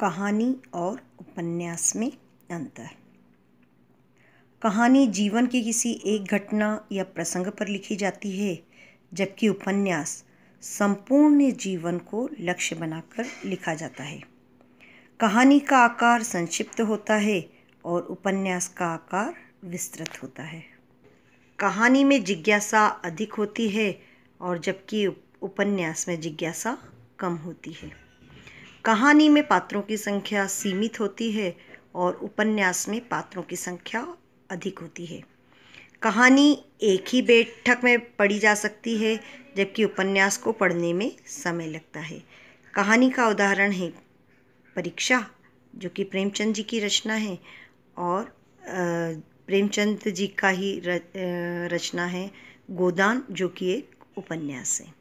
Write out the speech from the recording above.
कहानी और उपन्यास में अंतर कहानी जीवन की किसी एक घटना या प्रसंग पर लिखी जाती है जबकि उपन्यास संपूर्ण जीवन को लक्ष्य बनाकर लिखा जाता है कहानी का आकार संक्षिप्त होता है और उपन्यास का आकार विस्तृत होता है कहानी में जिज्ञासा अधिक होती है और जबकि उपन्यास में जिज्ञासा कम होती है कहानी में पात्रों की संख्या सीमित होती है और उपन्यास में पात्रों की संख्या अधिक होती है कहानी एक ही बैठक में पढ़ी जा सकती है जबकि उपन्यास को पढ़ने में समय लगता है कहानी का उदाहरण है परीक्षा जो कि प्रेमचंद जी की रचना है और प्रेमचंद जी का ही रचना है गोदान जो कि एक उपन्यास है